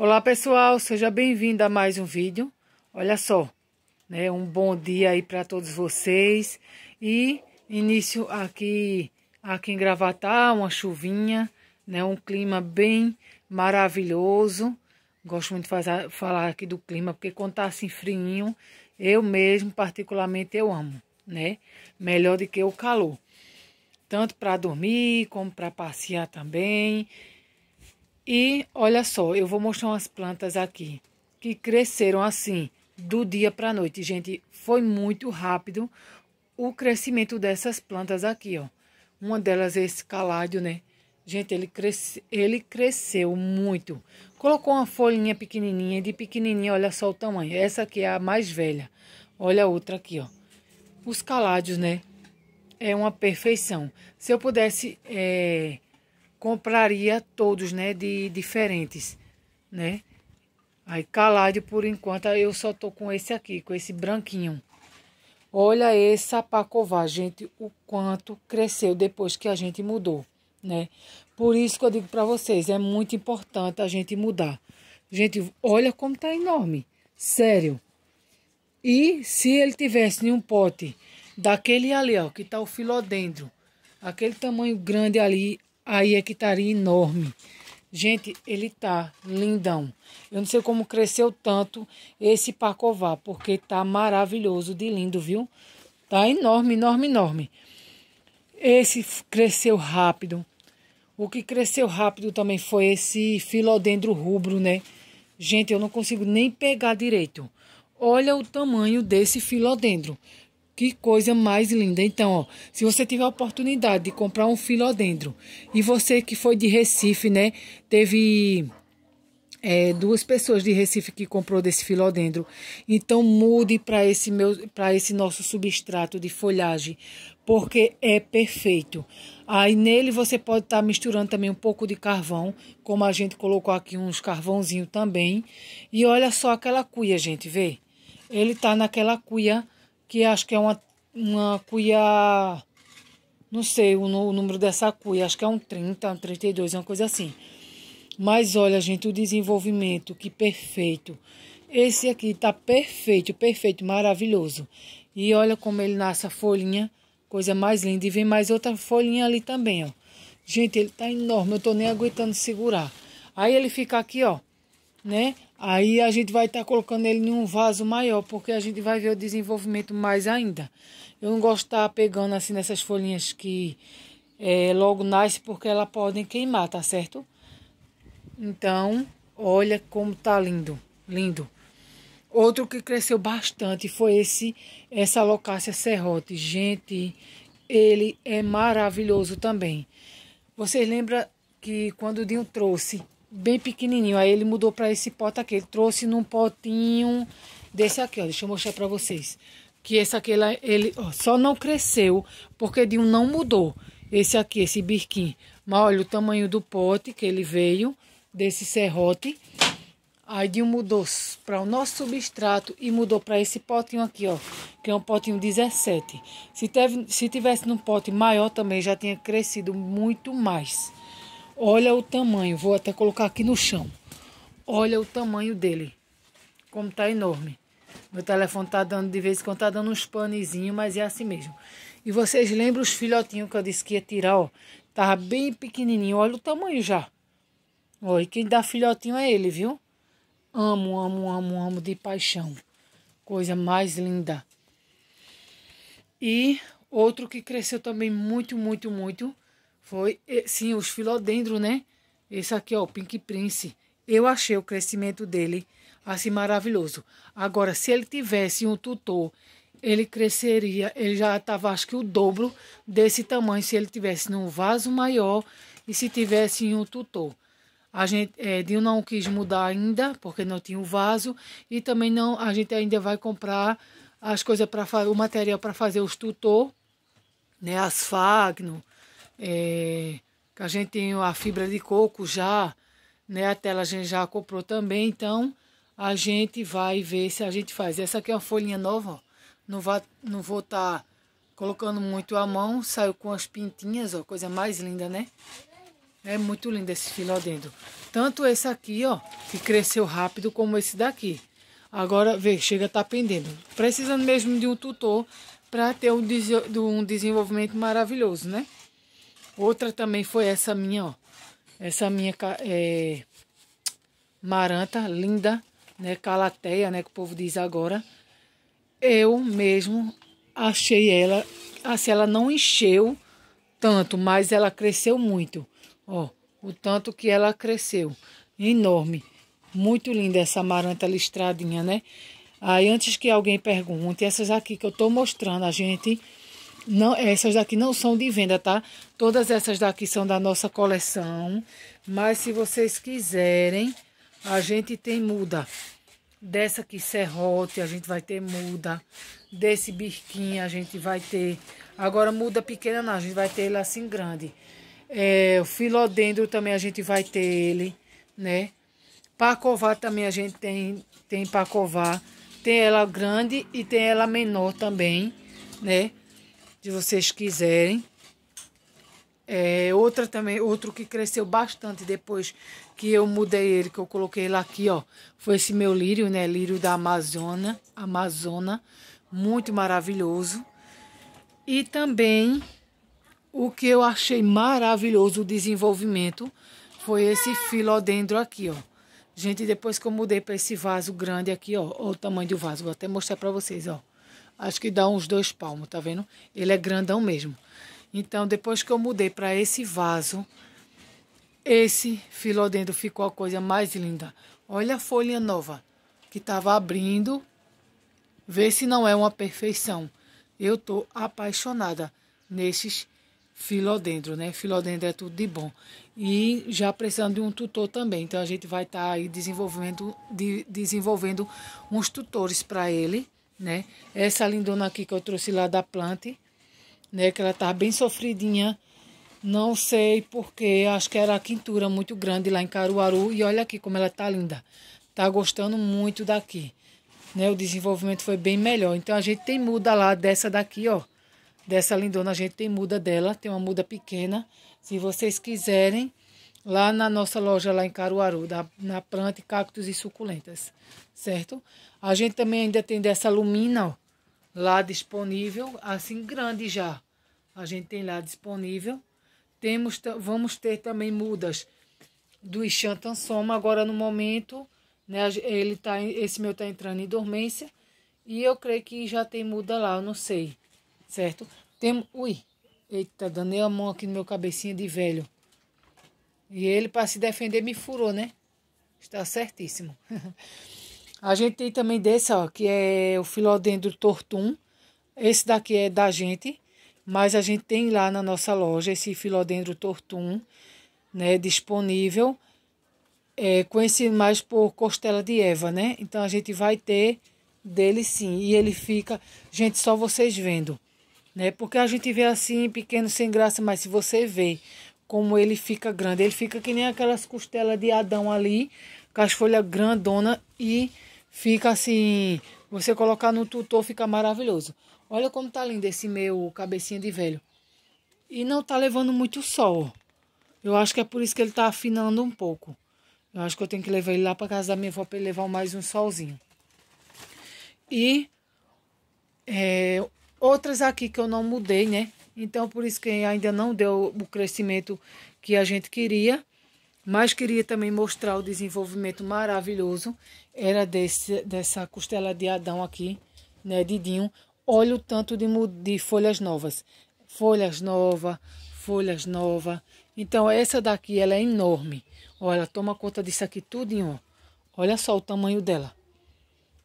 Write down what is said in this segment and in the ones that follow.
Olá pessoal, seja bem-vindo a mais um vídeo. Olha só, né, um bom dia aí para todos vocês. E início aqui, aqui em Gravatá, uma chuvinha, né, um clima bem maravilhoso. Gosto muito de fazer, falar aqui do clima, porque quando tá assim friinho eu mesmo particularmente eu amo, né? Melhor do que o calor. Tanto para dormir, como para passear também. E olha só, eu vou mostrar umas plantas aqui que cresceram assim, do dia para a noite. Gente, foi muito rápido o crescimento dessas plantas aqui, ó. Uma delas é esse caládio, né? Gente, ele, cresce, ele cresceu muito. Colocou uma folhinha pequenininha, de pequenininha, olha só o tamanho. Essa aqui é a mais velha. Olha a outra aqui, ó. Os caládios, né? É uma perfeição. Se eu pudesse é, compraria todos, né, de diferentes, né? Aí calado por enquanto, eu só tô com esse aqui, com esse branquinho. Olha essa pacová, gente, o quanto cresceu depois que a gente mudou, né? Por isso que eu digo para vocês, é muito importante a gente mudar. Gente, olha como tá enorme, sério. E se ele tivesse em um pote daquele ali, ó, que tá o filodendro, aquele tamanho grande ali, Aí é que estaria enorme. Gente, ele tá lindão. Eu não sei como cresceu tanto esse pacová, porque tá maravilhoso de lindo, viu? Tá enorme, enorme, enorme. Esse cresceu rápido. O que cresceu rápido também foi esse filodendro rubro, né? Gente, eu não consigo nem pegar direito. Olha o tamanho desse filodendro. Que coisa mais linda. Então, ó, se você tiver a oportunidade de comprar um filodendro e você que foi de Recife, né, teve é, duas pessoas de Recife que comprou desse filodendro. Então mude para esse meu, para esse nosso substrato de folhagem, porque é perfeito. Aí nele você pode estar tá misturando também um pouco de carvão, como a gente colocou aqui uns carvãozinho também. E olha só aquela cuia, gente, vê? Ele tá naquela cuia que acho que é uma, uma cuia. Não sei o, o número dessa cuia, acho que é um 30, um 32, uma coisa assim. Mas olha, gente, o desenvolvimento, que perfeito. Esse aqui tá perfeito, perfeito, maravilhoso. E olha como ele nasce a folhinha, coisa mais linda. E vem mais outra folhinha ali também, ó. Gente, ele tá enorme, eu tô nem aguentando segurar. Aí ele fica aqui, ó, né? Aí a gente vai estar tá colocando ele num vaso maior, porque a gente vai ver o desenvolvimento mais ainda. Eu não gosto de estar tá pegando assim nessas folhinhas que é, logo nasce, porque elas podem queimar, tá certo? Então, olha como tá lindo, lindo. Outro que cresceu bastante foi esse, essa alocácia serrote. Gente, ele é maravilhoso também. Vocês lembram que quando o Dinho trouxe bem pequenininho. Aí ele mudou para esse pote aqui. Ele trouxe num potinho desse aqui, ó. Deixa eu mostrar para vocês. Que esse aqui, ele, ó, só não cresceu porque de um não mudou. Esse aqui, esse birquim. Mas olha o tamanho do pote que ele veio, desse serrote. Aí de um mudou para o nosso substrato e mudou para esse potinho aqui, ó. Que é um potinho 17. Se, teve, se tivesse num pote maior também, já tinha crescido muito mais. Olha o tamanho, vou até colocar aqui no chão. Olha o tamanho dele, como tá enorme. Meu telefone tá dando, de vez em quando tá dando uns panezinhos, mas é assim mesmo. E vocês lembram os filhotinhos que eu disse que ia tirar, ó? Tava bem pequenininho, olha o tamanho já. Ó, e quem dá filhotinho é ele, viu? Amo, amo, amo, amo de paixão. Coisa mais linda. E outro que cresceu também muito, muito, muito foi, sim, os filodendros, né? Esse aqui, ó, o Pink Prince. Eu achei o crescimento dele, assim, maravilhoso. Agora, se ele tivesse um tutor, ele cresceria, ele já estava, acho que, o dobro desse tamanho, se ele tivesse num vaso maior e se tivesse um tutor. A gente, é, não quis mudar ainda, porque não tinha o um vaso, e também não, a gente ainda vai comprar as coisas para o material para fazer os tutor, né, as fagno, é, que a gente tem a fibra de coco já, né? A tela a gente já comprou também, então a gente vai ver se a gente faz. Essa aqui é uma folhinha nova, ó. Não, vá, não vou estar tá colocando muito a mão, saiu com as pintinhas, ó, coisa mais linda, né? É muito lindo esse dentro. Tanto esse aqui, ó, que cresceu rápido, como esse daqui. Agora, vê, chega a tá pendendo. Precisando mesmo de um tutor para ter um, um desenvolvimento maravilhoso, né? Outra também foi essa minha, ó. Essa minha é, maranta, linda, né? Calateia, né? Que o povo diz agora. Eu mesmo achei ela, assim, ela não encheu tanto, mas ela cresceu muito. Ó, o tanto que ela cresceu. Enorme. Muito linda essa maranta listradinha, né? Aí, antes que alguém pergunte, essas aqui que eu tô mostrando, a gente não, essas daqui não são de venda, tá? Todas essas daqui são da nossa coleção. Mas se vocês quiserem, a gente tem muda. Dessa aqui, serrote, a gente vai ter muda. Desse birquinho, a gente vai ter... Agora, muda pequena não, a gente vai ter ele assim grande. É, o filodendro também a gente vai ter ele, né? Pacovar também a gente tem, tem pacovar. Tem ela grande e tem ela menor também, né? se vocês quiserem. É, outra também, outro que cresceu bastante depois que eu mudei ele, que eu coloquei ele aqui, ó. Foi esse meu lírio, né? Lírio da Amazônia, Amazônia, muito maravilhoso. E também o que eu achei maravilhoso o desenvolvimento foi esse filodendro aqui, ó. Gente, depois que eu mudei para esse vaso grande aqui, ó, ó o tamanho do vaso, vou até mostrar para vocês, ó acho que dá uns dois palmos, tá vendo? Ele é grandão mesmo. Então, depois que eu mudei para esse vaso, esse filodendro ficou a coisa mais linda. Olha a folha nova que estava abrindo. Vê se não é uma perfeição. Eu tô apaixonada nesses filodendro, né? Filodendro é tudo de bom. E já precisando de um tutor também. Então a gente vai estar tá aí desenvolvendo, de, desenvolvendo uns tutores para ele né? Essa lindona aqui que eu trouxe lá da plante, né? Que ela tá bem sofridinha. Não sei porque, acho que era a quintura muito grande lá em Caruaru. E olha aqui como ela tá linda. Tá gostando muito daqui. Né? O desenvolvimento foi bem melhor. Então a gente tem muda lá dessa daqui, ó. Dessa lindona a gente tem muda dela. Tem uma muda pequena. Se vocês quiserem, lá na nossa loja lá em Caruaru, da, na Planta Cactos e Suculentas, certo? A gente também ainda tem dessa lumina ó, lá disponível, assim grande já. A gente tem lá disponível. Temos, vamos ter também mudas do Ixantan Soma agora no momento, né? Ele tá, esse meu tá entrando em dormência e eu creio que já tem muda lá, eu não sei, certo? Temos, ui, eita, danei a mão aqui no meu cabecinha de velho. E ele para se defender me furou, né? Está certíssimo. A gente tem também desse, ó, que é o filodendro tortum. Esse daqui é da gente, mas a gente tem lá na nossa loja esse filodendro tortum, né, disponível, é, conhecido mais por costela de Eva, né? Então a gente vai ter dele sim, e ele fica, gente, só vocês vendo, né? Porque a gente vê assim pequeno sem graça, mas se você vê como ele fica grande, ele fica que nem aquelas costelas de Adão ali, com as folhas grandona e Fica assim, você colocar no tutor fica maravilhoso. Olha como tá lindo esse meu cabecinha de velho. E não tá levando muito sol. Eu acho que é por isso que ele tá afinando um pouco. Eu acho que eu tenho que levar ele lá para casa da minha avó para ele levar mais um solzinho. E é, outras aqui que eu não mudei, né? Então, por isso que ainda não deu o crescimento que a gente queria mas queria também mostrar o desenvolvimento maravilhoso era desse, dessa costela de Adão aqui, né, Didinho. Olha o tanto de, de folhas novas, folhas nova, folhas nova. Então essa daqui ela é enorme. Olha, toma conta disso aqui tudinho. Ó. Olha só o tamanho dela,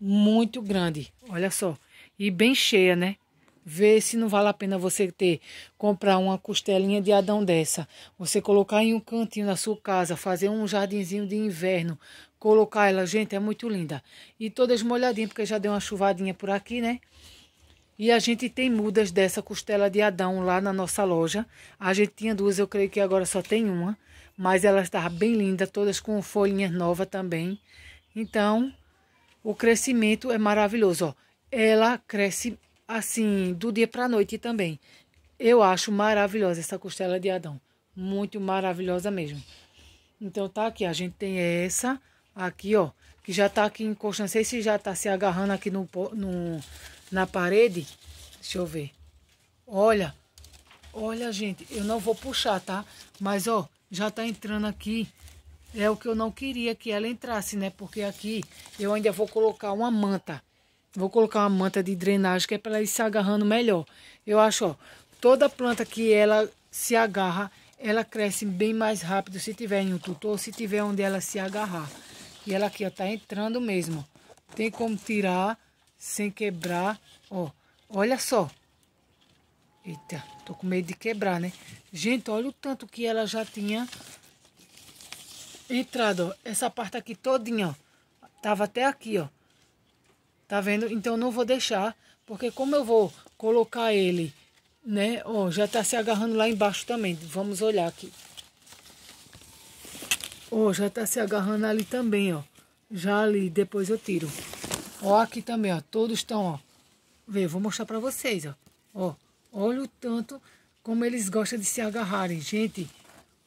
muito grande. Olha só e bem cheia, né? ver se não vale a pena você ter comprar uma costelinha de Adão dessa, você colocar em um cantinho na sua casa, fazer um jardinzinho de inverno, colocar ela, gente, é muito linda. E todas molhadinhas porque já deu uma chuvadinha por aqui, né? E a gente tem mudas dessa costela de Adão lá na nossa loja. A gente tinha duas, eu creio que agora só tem uma, mas ela está bem linda, todas com folhinhas nova também. Então, o crescimento é maravilhoso, ó. Ela cresce assim, do dia para a noite também. Eu acho maravilhosa essa costela de Adão, muito maravilhosa mesmo. Então tá aqui, a gente tem essa aqui, ó, que já tá aqui encostando, não sei se já tá se agarrando aqui no, no na parede. Deixa eu ver. Olha, olha, gente, eu não vou puxar, tá? Mas, ó, já tá entrando aqui. É o que eu não queria que ela entrasse, né? Porque aqui eu ainda vou colocar uma manta. Vou colocar uma manta de drenagem que é para ela ir se agarrando melhor. Eu acho, ó, toda planta que ela se agarra, ela cresce bem mais rápido se tiver em um tutor, se tiver onde ela se agarrar. E ela aqui, ó, tá entrando mesmo. Tem como tirar sem quebrar, ó. Olha só. Eita, tô com medo de quebrar, né? Gente, olha o tanto que ela já tinha entrado, ó. Essa parte aqui todinha, ó. Tava até aqui, ó. Tá vendo? Então eu não vou deixar, porque como eu vou colocar ele, né? Ó, oh, já tá se agarrando lá embaixo também. Vamos olhar aqui. Ó, oh, já tá se agarrando ali também, ó. Já ali, depois eu tiro. Ó, aqui também, ó. Todos estão, ó. Vê, vou mostrar pra vocês, ó. Ó, olha o tanto como eles gostam de se agarrarem. Gente,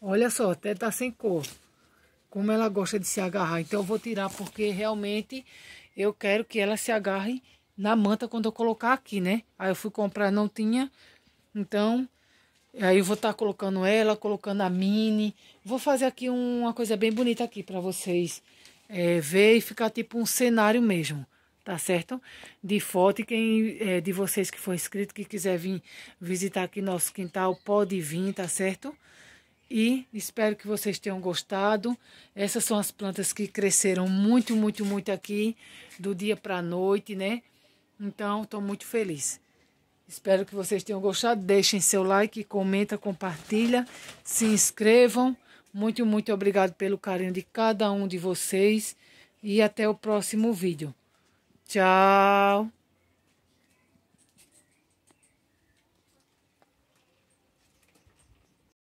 olha só, até tá sem cor. Como ela gosta de se agarrar. Então eu vou tirar porque realmente eu quero que ela se agarre na manta quando eu colocar aqui, né? Aí eu fui comprar, não tinha. Então, aí eu vou estar tá colocando ela, colocando a mini. Vou fazer aqui uma coisa bem bonita aqui para vocês é, ver e ficar tipo um cenário mesmo, tá certo? De foto. E quem é, de vocês que for inscrito, que quiser vir visitar aqui nosso quintal, pode vir, tá certo? E espero que vocês tenham gostado. Essas são as plantas que cresceram muito, muito, muito aqui, do dia para a noite, né? Então, estou muito feliz. Espero que vocês tenham gostado. Deixem seu like, comenta, compartilha, se inscrevam. Muito, muito obrigado pelo carinho de cada um de vocês. E até o próximo vídeo. Tchau!